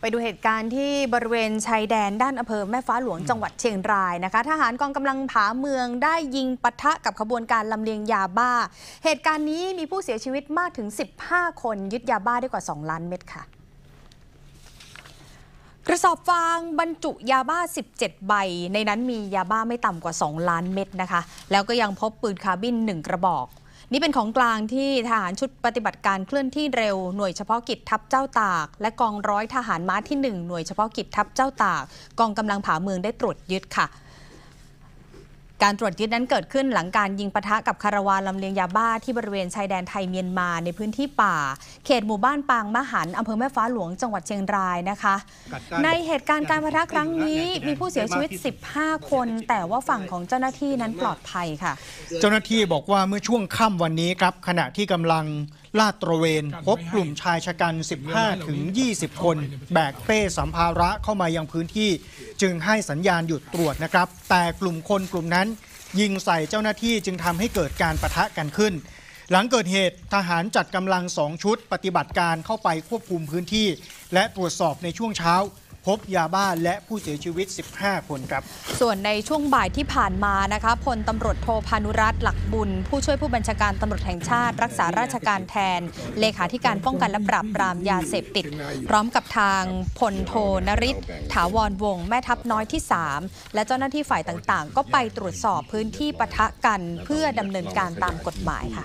ไปดูเหตุการณ์ที่บริเวณชายแดนด้านอำเภอแม่ฟ้าหลวงจังหวัดเชียงรายนะคะ ทหารกองกำลังผาเมืองได้ยิงปะทะกับขบวนการลำเลียงยาบ้า เหตุการณ์นี้มีผู้เสียชีวิตมากถึง 15 คนยึดยาบ้าได้กว่า 2 ล้านเม็ดค่ะ กระสอบฟางบรรจุยาบ้า 17 ใบ ในนั้นมียาบ้าไม่ต่ำกว่า 2 ล้านเม็ดนะคะ แล้วก็ยังพบปืนคาบิน 1 กระบอกนี่เป็นของกลางที่ทหารชุดปฏิบัติการเคลื่อนที่เร็วหน่วยเฉพาะกิจทัพเจ้าตาก และกองร้อยทหารม้าที่1หน่วยเฉพาะกิจทัพเจ้าตาก กองกำลังผาเมืองได้ตรวจยึดค่ะการตรวจยึดนั้นเกิดขึ้นหลังการยิงปะทะกับคาราวานลำเลียงยาบ้าที่บริเวณชายแดนไทยเมียนมาในพื้นที่ป่า เขตหมู่บ้านปางมะหันอำเภอแม่ฟ้าหลวงจังหวัดเชียงรายนะคะ ในเหตุการณ์การปะทะครั้งนี้มีผู้เสียชีวิต 15 คน แต่ว่าฝั่งของเจ้าหน้าที่นั้นปลอดภัยค่ะ เจ้าหน้าที่บอกว่าเมื่อช่วงค่ำวันนี้ครับ ขณะที่กำลังลาดตระเวน พบกลุ่มชายชะกัน 15 ถึง 20 คน แบกเป้สัมภาระเข้ามายังพื้นที่ จึงให้สัญญาณหยุดตรวจนะครับ แต่กลุ่มคนกลุ่มนั้นยิงใส่เจ้าหน้าที่จึงทำให้เกิดการประทะกันขึ้น หลังเกิดเหตุทหารจัดกำลังสองชุดปฏิบัติการเข้าไปควบคุมพื้นที่ และตรวจสอบในช่วงเช้าพบยาบ้าและผู้เสียชีวิต 15 คนครับ ส่วนในช่วงบ่ายที่ผ่านมานะคะพลตำรวจโทพานุรัตน์หลักบุญ ผู้ช่วยผู้บัญชาการตำรวจแห่งชาติ รักษาราชการแทน เลขาธิการป้องกันและปราบปรามยาเสพติด พร้อมกับทางพลโทนริศถาวรวง แม่ทัพน้อยที่ 3 และเจ้าหน้าที่ฝ่ายต่างๆ ก็ไปตรวจสอบพื้นที่ปะทะกันเพื่อดำเนินการตามกฎหมายค่ะ